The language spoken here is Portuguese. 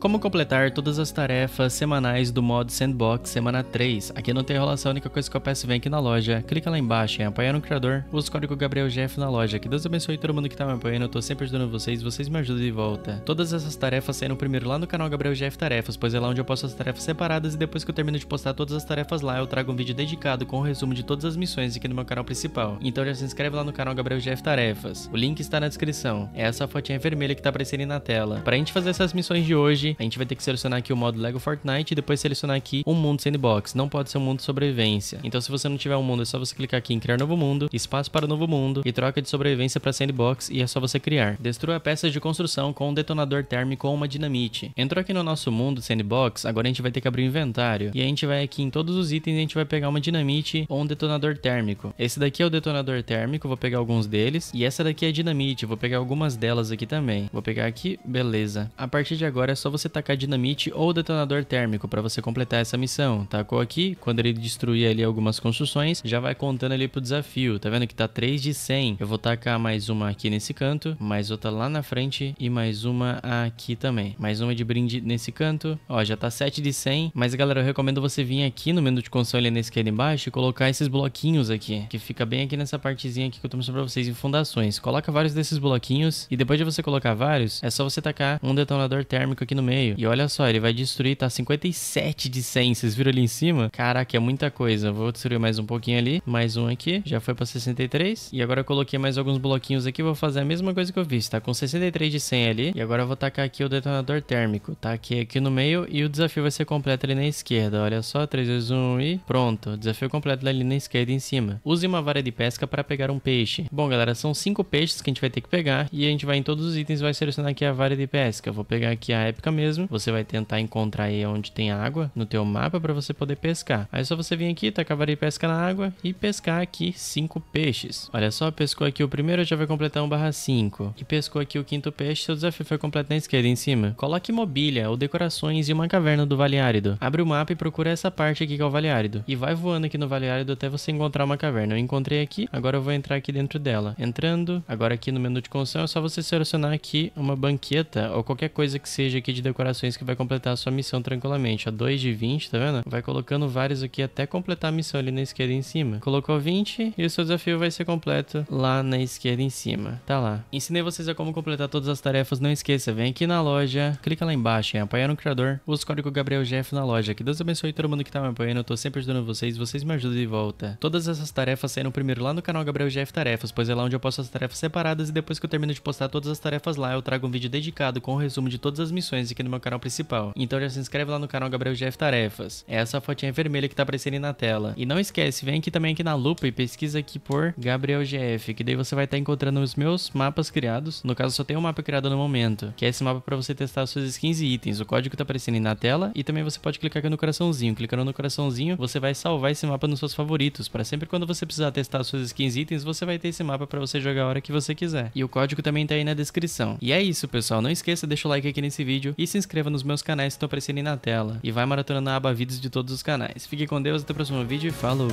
Como completar todas as tarefas semanais do modo Sandbox Semana 3. Aqui não tem enrolação, a única coisa que eu peço é vem aqui na loja. Clica lá embaixo em apoiar um criador, usa o código GabrielGF na loja. Que Deus abençoe todo mundo que tá me apoiando, eu tô sempre ajudando vocês, vocês me ajudam de volta. Todas essas tarefas saíram primeiro lá no canal GabrielGF Tarefas, pois é lá onde eu posto as tarefas separadas e depois que eu termino de postar todas as tarefas lá, eu trago um vídeo dedicado com o um resumo de todas as missões aqui no meu canal principal. Então já se inscreve lá no canal GabrielGF Tarefas. O link está na descrição. É essa fotinha vermelha que tá aparecendo na tela. Pra gente fazer essas missões de hoje, verdade, a gente vai ter que selecionar aqui o modo Lego Fortnite e depois selecionar aqui um mundo sandbox. Não pode ser um mundo sobrevivência. Então se você não tiver um mundo, é só você clicar aqui em criar novo mundo, espaço para novo mundo e troca de sobrevivência para sandbox e é só você criar. Destrua peças de construção com um detonador térmico ou uma dinamite. Entrou aqui no nosso mundo sandbox, agora a gente vai ter que abrir o inventário. E a gente vai aqui em todos os itens e a gente vai pegar uma dinamite ou um detonador térmico. Esse daqui é o detonador térmico, vou pegar alguns deles. E essa daqui é a dinamite, vou pegar algumas delas aqui também. Vou pegar aqui, beleza. A partir de agora é só você você tacar dinamite ou detonador térmico para você completar essa missão. Tacou aqui, quando ele destruir ali algumas construções, já vai contando ali pro desafio. Tá vendo que tá 3 de 100. Eu vou tacar mais uma aqui nesse canto, mais outra lá na frente e mais uma aqui também. Mais uma de brinde nesse canto. Ó, já tá 7 de 100. Mas galera, eu recomendo você vir aqui no menu de console nesse que é ali embaixo e colocar esses bloquinhos aqui, que fica bem aqui nessa partezinha aqui que eu tô mostrando pra vocês em fundações. Coloca vários desses bloquinhos e depois de você colocar vários, é só você tacar um detonador térmico aqui no meio. E olha só, ele vai destruir, tá 57 de 100. Vocês viram ali em cima? Caraca, é muita coisa. Vou destruir mais um pouquinho ali. Mais um aqui. Já foi pra 63. E agora eu coloquei mais alguns bloquinhos aqui. Vou fazer a mesma coisa que eu fiz. Tá com 63 de 100 ali. E agora eu vou tacar aqui o detonador térmico. Tá aqui, aqui no meio. E o desafio vai ser completo ali na esquerda. Olha só. 3, 2, 1 e pronto. Desafio completo ali na esquerda em cima. Use uma vara de pesca para pegar um peixe. Bom, galera, são cinco peixes que a gente vai ter que pegar. E a gente vai em todos os itens vai selecionar aqui a vara de pesca. Vou pegar aqui a épica mesmo. Você vai tentar encontrar aí onde tem água no teu mapa para você poder pescar. Aí é só você vir aqui, tá varia pesca na água e pescar aqui cinco peixes. Olha só, pescou aqui o primeiro, já vai completar um barra 5. E pescou aqui o quinto peixe, seu desafio foi completo na esquerda em cima. Coloque mobília ou decorações e uma caverna do Vale Árido. Abre o mapa e procura essa parte aqui que é o Vale Árido. E vai voando aqui no Vale Árido até você encontrar uma caverna. Eu encontrei aqui, agora eu vou entrar aqui dentro dela. Entrando, agora aqui no menu de construção é só você selecionar aqui uma banqueta ou qualquer coisa que seja aqui de decorações que vai completar a sua missão tranquilamente. A 2 de 20, tá vendo? Vai colocando vários aqui até completar a missão ali na esquerda em cima. Colocou 20 e o seu desafio vai ser completo lá na esquerda em cima. Tá lá. Ensinei vocês a como completar todas as tarefas. Não esqueça, vem aqui na loja, clica lá embaixo em apoiar um criador, usa o código Jeff na loja. Que Deus abençoe todo mundo que tá me apoiando. Eu tô sempre ajudando vocês, vocês me ajudam de volta. Todas essas tarefas saíram primeiro lá no canal Jeff Tarefas, pois é lá onde eu posto as tarefas separadas e depois que eu termino de postar todas as tarefas lá, eu trago um vídeo dedicado com o um resumo de todas as missões e aqui no meu canal principal. Então já se inscreve lá no canal Gabriel GF Tarefas. É essa fotinha vermelha que tá aparecendo na tela. E não esquece, vem aqui também aqui na lupa e pesquisa aqui por Gabriel GF, que daí você vai estar tá encontrando os meus mapas criados. No caso, só tem um mapa criado no momento, que é esse mapa para você testar suas skins e itens. O código tá aparecendo na tela e também você pode clicar aqui no coraçãozinho. Clicando no coraçãozinho, você vai salvar esse mapa nos seus favoritos, para sempre quando você precisar testar suas skins e itens, você vai ter esse mapa para você jogar a hora que você quiser. E o código também tá aí na descrição. E é isso, pessoal. Não esqueça, deixa o like aqui nesse vídeo e se inscreva nos meus canais que estão aparecendo aí na tela. E vai maratonando a aba vídeos de todos os canais. Fique com Deus, até o próximo vídeo e falou!